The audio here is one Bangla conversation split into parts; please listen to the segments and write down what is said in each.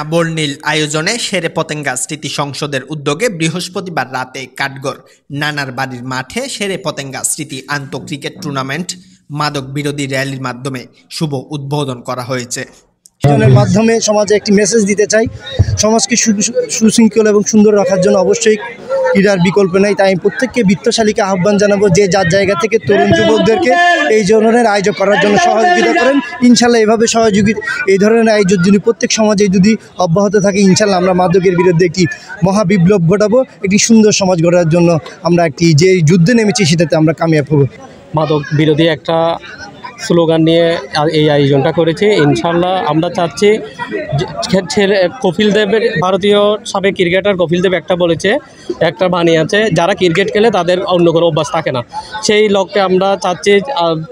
থানা বর্ণিল আয়োজনে শেরে পতেঙ্গা স্মৃতি সংসদের উদ্যোগে বৃহস্পতিবার রাতে কাঠগড় নানার বাড়ির মাঠে শেরে পতেঙ্গা স্মৃতি আন্ত ক্রিকেট টুর্নামেন্ট মাদক বিরোধী র্যালির মাধ্যমে শুভ উদ্বোধন করা হয়েছে মাধ্যমে সমাজে একটি মেসেজ দিতে চাই সমাজকে সুশৃঙ্খল এবং সুন্দর রাখার জন্য অবশ্যই ক্রীড়ার বিকল্প নেই তাই আমি প্রত্যেককে বৃত্তশালীকে আহ্বান জানাবো যে যার জায়গা থেকে তরুণ যুবকদেরকে এই ধরনের আয়োজন করার জন্য সহযোগিতা করেন ইনশাল্লাহ এভাবে সহযোগী এই ধরনের আয়োজন যদি প্রত্যেক সমাজে যদি অব্যাহত থাকে ইনশাল্লাহ আমরা মাদকের বিরুদ্ধে একটি মহাবিপ্লব ঘটাবো একটি সুন্দর সমাজ গড়ার জন্য আমরা একটি যে যুদ্ধে নেমেছি সেটাতে আমরা কামিয়াব হব মাদক বিরোধী একটা স্লোগান নিয়ে এই আয়োজনটা করেছে ইনশাল্লাহ আমরা চাচ্ছি ছেলে কপিল দেবের ভারতীয় সাবেক ক্রিকেটার কপিল দেব একটা বলেছে একটা বাণী আছে যারা ক্রিকেট খেলে তাদের অন্য কোনো অভ্যাস থাকে না সেই লক্ষ্যে আমরা চাচ্ছি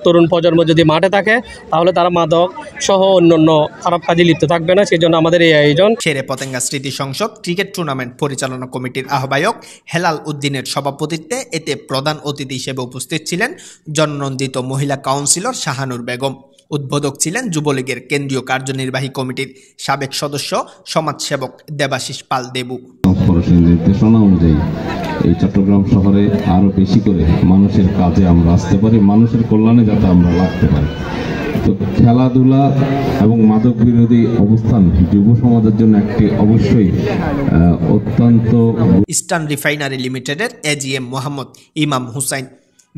তরুণ প্রজন্ম যদি মাঠে থাকে তাহলে তারা মাদক সহ অন্য খারাপ কাজে লিপ্ত থাকবে না সেই জন্য আমাদের এই আয়োজন ছেড়ে পতেঙ্গা স্মৃতি সংসদ ক্রিকেট টুর্নামেন্ট পরিচালনা কমিটির আহ্বায়ক হেলাল উদ্দিনের সভাপতিত্বে এতে প্রধান অতিথি হিসেবে উপস্থিত ছিলেন জননন্দিত মহিলা কাউন্সিলর শাহ শাহানুর বেগম উদ্বোধক ছিলেন যুবলীগের কেন্দ্রীয় কার্যনির্বাহী কমিটির সাবেক সদস্য সমাজসেবক দেবাশিস পাল দেবু নির্দেশনা অনুযায়ী এই চট্টগ্রাম শহরে আরও বেশি করে মানুষের কাজে আমরা আসতে পারি মানুষের কল্যাণে যাতে আমরা লাগতে পারি তো খেলাধুলা এবং মাদক বিরোধী অবস্থান যুব সমাজের জন্য একটি অবশ্যই অত্যন্ত ইস্টার্ন রিফাইনারি লিমিটেডের এজিএম মোহাম্মদ ইমাম হুসাইন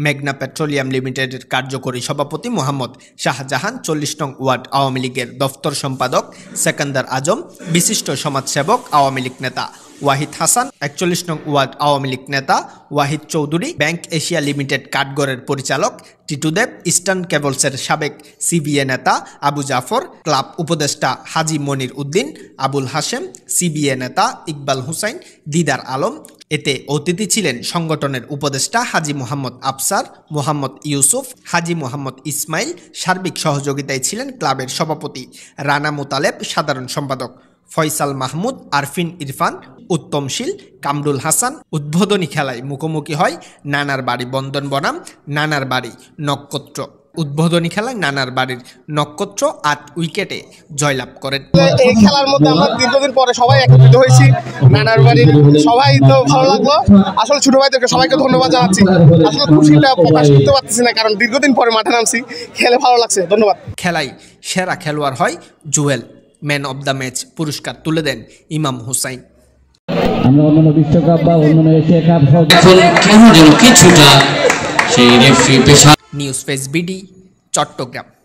মেঘনা পেট্রোলিয়াম লিমিটেডের কার্যকরী সভাপতি মোহাম্মদ শাহজাহান চল্লিশ নং ওয়ার্ড আওয়ামী লীগের দফতর সম্পাদক সেকান্দার আজম বিশিষ্ট সমাজসেবক আওয়ামী লীগ নেতা ওয়াহিদ হাসান একচল্লিশ নং ওয়ার্ড আওয়ামী লীগ নেতা ওয়াহিদ চৌধুরী ব্যাংক এশিয়া লিমিটেড কাঠগড়ের পরিচালক টিটুদেব ইস্টার্ন কেবলসের সাবেক সিবিএ নেতা আবু জাফর ক্লাব উপদেষ্টা হাজি মনির উদ্দিন আবুল হাশেম সিবিএ নেতা ইকবাল হুসাইন দিদার আলম এতে অতিথি ছিলেন সংগঠনের উপদেষ্টা হাজি মোহাম্মদ আফসার মোহাম্মদ ইউসুফ হাজি মোহাম্মদ ইসমাইল সার্বিক সহযোগিতায় ছিলেন ক্লাবের সভাপতি রানা মোতালেব সাধারণ সম্পাদক ফয়সাল মাহমুদ আরফিন ইরফান উত্তমশীল কামরুল হাসান উদ্বোধনী খেলায় মুখোমুখি হয় নানার বাড়ি বন্দন বনাম নানার বাড়ি নক্ষত্র উদ্বোধনী খেলায় নানার বাড়ির নক্ষত্র আট উইকেটে জয়লাভ করেন এই খেলার মধ্যে আমরা দীর্ঘদিন পরে সবাই একত্রিত হয়েছি নানার বাড়ির সবাই তো ভালো লাগলো আসলে ছোট ভাইদেরকে সবাইকে ধন্যবাদ জানাচ্ছি আসলে খুশিটা প্রকাশ করতে পারতেছি না কারণ দীর্ঘদিন পরে মাঠে নামছি খেলে ভালো লাগছে ধন্যবাদ খেলায় সেরা খেলোয়াড় হয় Jewel man of the match পুরস্কার তুলে দেন ইমাম হুসাইন আমরা বিশ্বকাপ বা অন্যান্য এশিয়া কাপ এখন কেন যেন কিছুটা সেই পেশা নিউজ ফেস বিডি চট্টগ্রাম